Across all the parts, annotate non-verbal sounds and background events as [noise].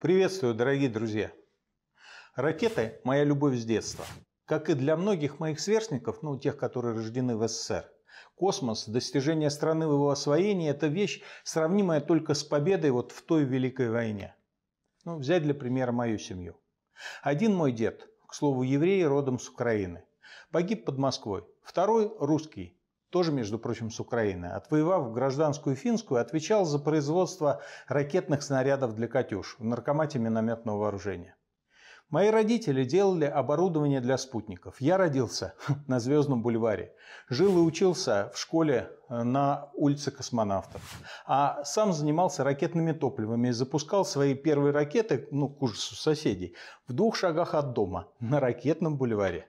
Приветствую, дорогие друзья! Ракеты – моя любовь с детства. Как и для многих моих сверстников, ну, тех, которые рождены в СССР, космос, достижение страны в его освоении – это вещь, сравнимая только с победой вот в той Великой войне. Ну, взять для примера мою семью. Один мой дед, к слову, еврей, родом с Украины, погиб под Москвой. Второй – русский, тоже, между прочим, с Украины, отвоевав гражданскую финскую, отвечал за производство ракетных снарядов для «Катюш» в наркомате минометного вооружения. Мои родители делали оборудование для спутников. Я родился [laughs] на Звездном бульваре. Жил и учился в школе э, на улице космонавтов. А сам занимался ракетными топливами и запускал свои первые ракеты, ну, к ужасу соседей, в двух шагах от дома на ракетном бульваре.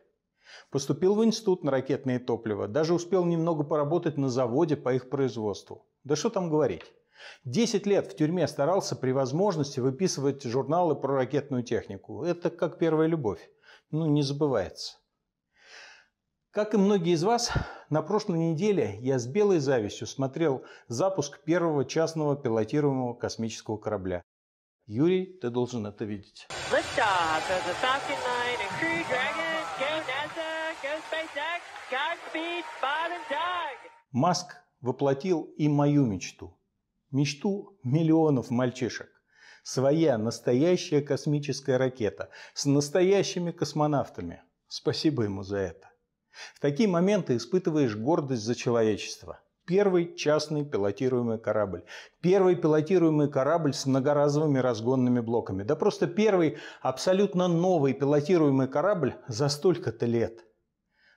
Поступил в институт на ракетные топлива, даже успел немного поработать на заводе по их производству. Да что там говорить. десять лет в тюрьме старался при возможности выписывать журналы про ракетную технику. Это как первая любовь. Ну, не забывается. Как и многие из вас, на прошлой неделе я с белой завистью смотрел запуск первого частного пилотируемого космического корабля. Юрий, ты должен это видеть. Маск воплотил и мою мечту. Мечту миллионов мальчишек. Своя настоящая космическая ракета с настоящими космонавтами. Спасибо ему за это. В такие моменты испытываешь гордость за человечество. Первый частный пилотируемый корабль. Первый пилотируемый корабль с многоразовыми разгонными блоками. Да просто первый абсолютно новый пилотируемый корабль за столько-то лет.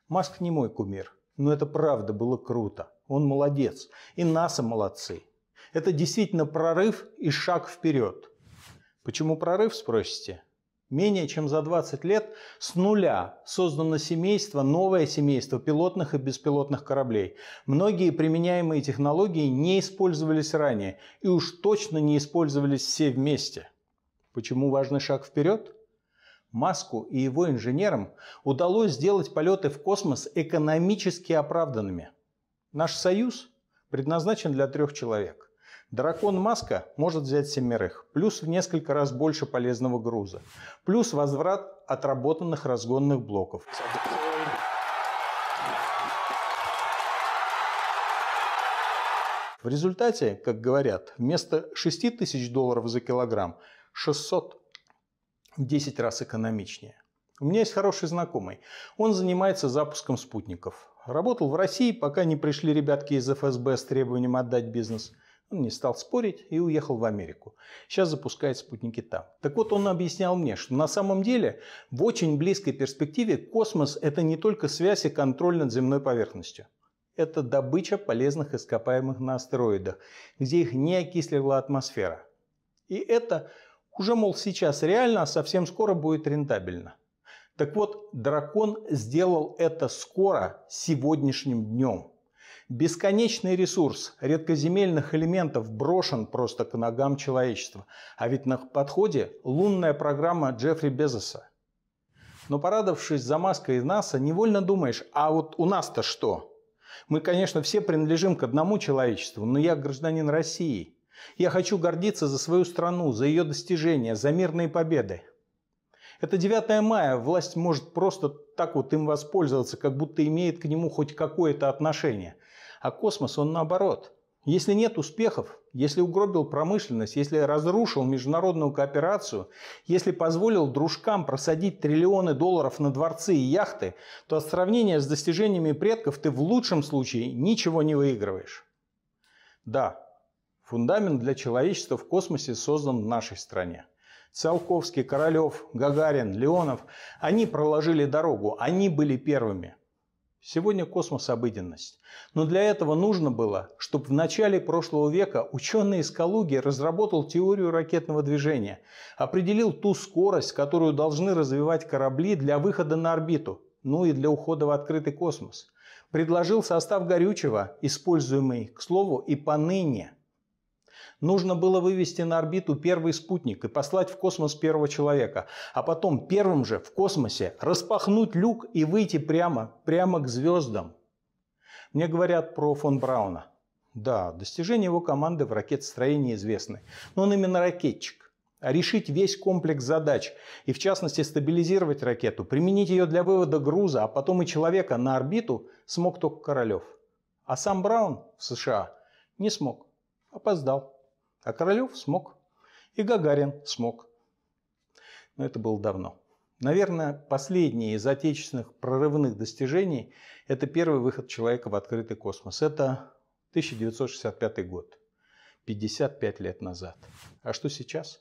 Маск не мой кумир – но ну, это правда было круто. Он молодец. И НАСА молодцы. Это действительно прорыв и шаг вперед. Почему прорыв, спросите? Менее чем за 20 лет с нуля создано семейство, новое семейство пилотных и беспилотных кораблей. Многие применяемые технологии не использовались ранее и уж точно не использовались все вместе. Почему важный шаг вперед? Маску и его инженерам удалось сделать полеты в космос экономически оправданными. Наш союз предназначен для трех человек. Дракон Маска может взять семерых, плюс в несколько раз больше полезного груза, плюс возврат отработанных разгонных блоков. В результате, как говорят, вместо 6 тысяч долларов за килограмм 600 в 10 раз экономичнее. У меня есть хороший знакомый. Он занимается запуском спутников. Работал в России, пока не пришли ребятки из ФСБ с требованием отдать бизнес. Он не стал спорить и уехал в Америку. Сейчас запускает спутники там. Так вот, он объяснял мне, что на самом деле в очень близкой перспективе космос – это не только связь и контроль над земной поверхностью. Это добыча полезных ископаемых на астероидах, где их не окислила атмосфера. И это – уже, мол, сейчас реально, а совсем скоро будет рентабельно. Так вот, дракон сделал это скоро, сегодняшним днем. Бесконечный ресурс редкоземельных элементов брошен просто к ногам человечества. А ведь на подходе лунная программа Джеффри Безоса. Но порадовавшись за маской НАСА, невольно думаешь, а вот у нас-то что? Мы, конечно, все принадлежим к одному человечеству, но я гражданин России – я хочу гордиться за свою страну, за ее достижения, за мирные победы. Это 9 мая, власть может просто так вот им воспользоваться, как будто имеет к нему хоть какое-то отношение. А космос, он наоборот. Если нет успехов, если угробил промышленность, если разрушил международную кооперацию, если позволил дружкам просадить триллионы долларов на дворцы и яхты, то от сравнения с достижениями предков ты в лучшем случае ничего не выигрываешь. Да, Фундамент для человечества в космосе создан в нашей стране. Циолковский, Королев, Гагарин, Леонов – они проложили дорогу, они были первыми. Сегодня космос – обыденность. Но для этого нужно было, чтобы в начале прошлого века ученый из Калуги разработал теорию ракетного движения, определил ту скорость, которую должны развивать корабли для выхода на орбиту, ну и для ухода в открытый космос. Предложил состав горючего, используемый, к слову, и поныне – Нужно было вывести на орбиту первый спутник и послать в космос первого человека, а потом первым же в космосе распахнуть люк и выйти прямо, прямо к звездам. Мне говорят про фон Брауна. Да, достижения его команды в ракетостроении известны, но он именно ракетчик а решить весь комплекс задач, и в частности стабилизировать ракету, применить ее для вывода груза, а потом и человека на орбиту смог только Королев. А сам Браун в США не смог, опоздал. А Королев смог. И Гагарин смог. Но это было давно. Наверное, последнее из отечественных прорывных достижений – это первый выход человека в открытый космос. Это 1965 год, 55 лет назад. А что сейчас?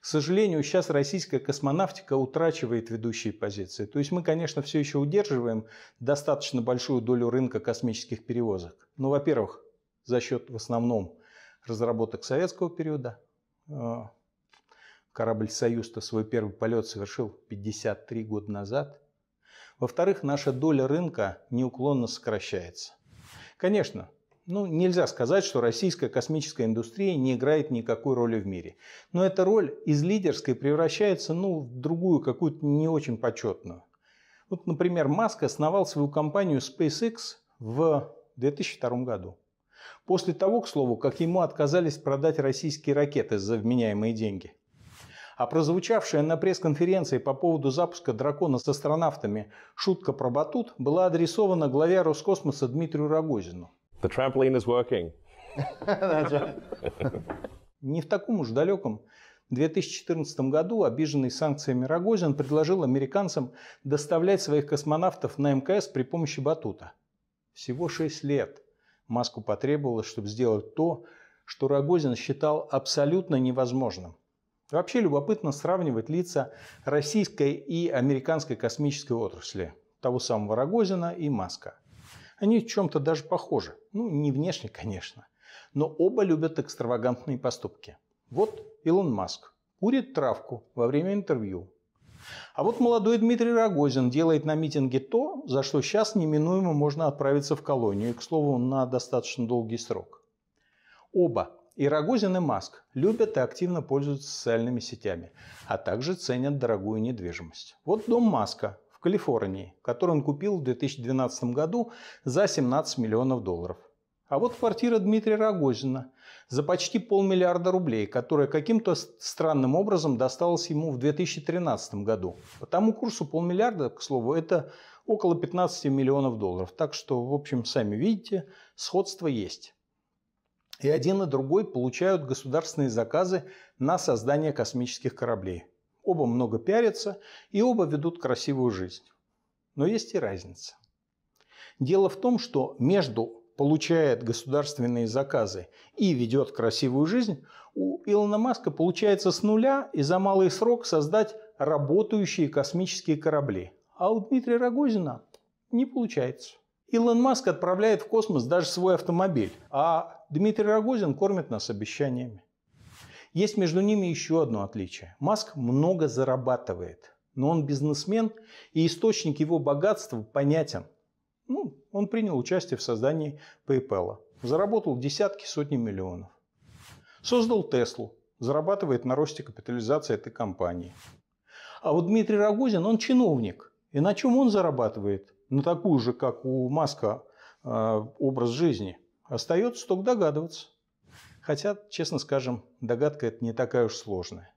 К сожалению, сейчас российская космонавтика утрачивает ведущие позиции. То есть мы, конечно, все еще удерживаем достаточно большую долю рынка космических перевозок. Но, ну, во-первых, за счет в основном разработок советского периода. Э, корабль «Союз»-то свой первый полет совершил 53 года назад. Во-вторых, наша доля рынка неуклонно сокращается. Конечно, ну, нельзя сказать, что российская космическая индустрия не играет никакой роли в мире. Но эта роль из лидерской превращается ну, в другую, какую-то не очень почетную. Вот, например, Маск основал свою компанию SpaceX в 2002 году. После того, к слову, как ему отказались продать российские ракеты за вменяемые деньги. А прозвучавшая на пресс-конференции по поводу запуска «Дракона» с астронавтами шутка про батут была адресована главе Роскосмоса Дмитрию Рогозину. The trampoline is working. Не в таком уж далеком 2014 году обиженный санкциями Рогозин предложил американцам доставлять своих космонавтов на мкс при помощи батута. Всего 6 лет – Маску потребовалось, чтобы сделать то, что Рогозин считал абсолютно невозможным. Вообще любопытно сравнивать лица российской и американской космической отрасли, того самого Рогозина и Маска. Они в чем-то даже похожи. Ну, не внешне, конечно. Но оба любят экстравагантные поступки. Вот Илон Маск курит травку во время интервью. А вот молодой Дмитрий Рогозин делает на митинге то, за что сейчас неминуемо можно отправиться в колонию, к слову, на достаточно долгий срок. Оба, и Рогозин, и Маск, любят и активно пользуются социальными сетями, а также ценят дорогую недвижимость. Вот дом Маска в Калифорнии, который он купил в 2012 году за 17 миллионов долларов – а вот квартира Дмитрия Рогозина за почти полмиллиарда рублей, которая каким-то странным образом досталась ему в 2013 году. По тому курсу полмиллиарда, к слову, это около 15 миллионов долларов. Так что, в общем, сами видите, сходство есть. И один и другой получают государственные заказы на создание космических кораблей. Оба много пиарятся и оба ведут красивую жизнь. Но есть и разница. Дело в том, что между получает государственные заказы и ведет красивую жизнь, у Илона Маска получается с нуля и за малый срок создать работающие космические корабли. А у Дмитрия Рогозина не получается. Илон Маск отправляет в космос даже свой автомобиль, а Дмитрий Рогозин кормит нас обещаниями. Есть между ними еще одно отличие. Маск много зарабатывает, но он бизнесмен, и источник его богатства понятен. Ну, он принял участие в создании PayPal, заработал десятки, сотни миллионов. Создал Теслу, зарабатывает на росте капитализации этой компании. А вот Дмитрий Рогозин, он чиновник. И на чем он зарабатывает? На такую же, как у Маска, э, образ жизни. Остается только догадываться. Хотя, честно скажем, догадка это не такая уж сложная.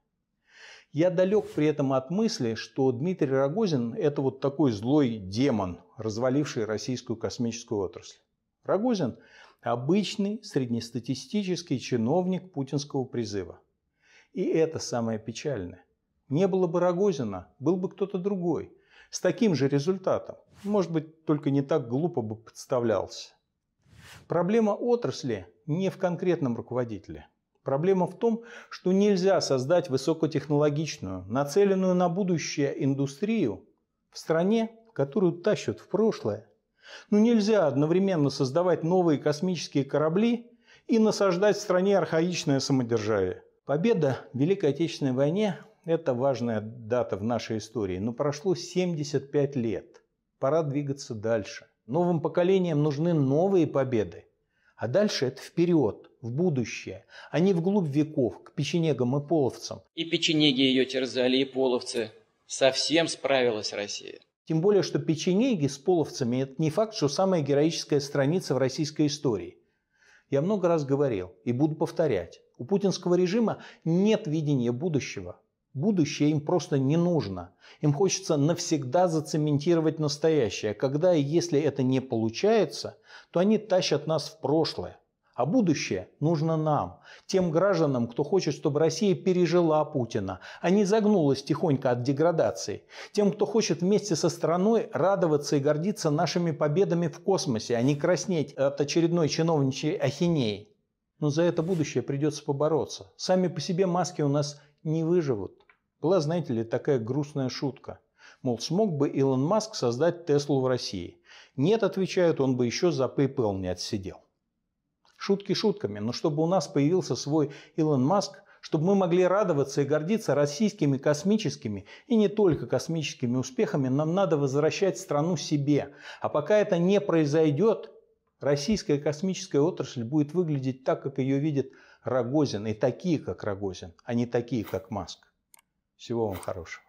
Я далек при этом от мысли, что Дмитрий Рогозин – это вот такой злой демон, разваливший российскую космическую отрасль. Рогозин – обычный среднестатистический чиновник путинского призыва. И это самое печальное. Не было бы Рогозина, был бы кто-то другой. С таким же результатом. Может быть, только не так глупо бы подставлялся. Проблема отрасли не в конкретном руководителе – Проблема в том, что нельзя создать высокотехнологичную, нацеленную на будущее индустрию в стране, которую тащат в прошлое. Но ну, нельзя одновременно создавать новые космические корабли и насаждать в стране архаичное самодержавие. Победа в Великой Отечественной войне – это важная дата в нашей истории, но прошло 75 лет. Пора двигаться дальше. Новым поколениям нужны новые победы, а дальше это вперед в будущее, а не вглубь веков, к печенегам и половцам. И печенеги ее терзали, и половцы. Совсем справилась Россия. Тем более, что печенеги с половцами – это не факт, что самая героическая страница в российской истории. Я много раз говорил и буду повторять. У путинского режима нет видения будущего. Будущее им просто не нужно. Им хочется навсегда зацементировать настоящее. Когда и если это не получается, то они тащат нас в прошлое. А будущее нужно нам, тем гражданам, кто хочет, чтобы Россия пережила Путина, а не загнулась тихонько от деградации. Тем, кто хочет вместе со страной радоваться и гордиться нашими победами в космосе, а не краснеть от очередной чиновничьей ахинеи. Но за это будущее придется побороться. Сами по себе маски у нас не выживут. Была, знаете ли, такая грустная шутка. Мол, смог бы Илон Маск создать Теслу в России? Нет, отвечают, он бы еще за PayPal не отсидел. Шутки шутками, но чтобы у нас появился свой Илон Маск, чтобы мы могли радоваться и гордиться российскими космическими и не только космическими успехами, нам надо возвращать страну себе. А пока это не произойдет, российская космическая отрасль будет выглядеть так, как ее видит Рогозин, и такие, как Рогозин, а не такие, как Маск. Всего вам хорошего.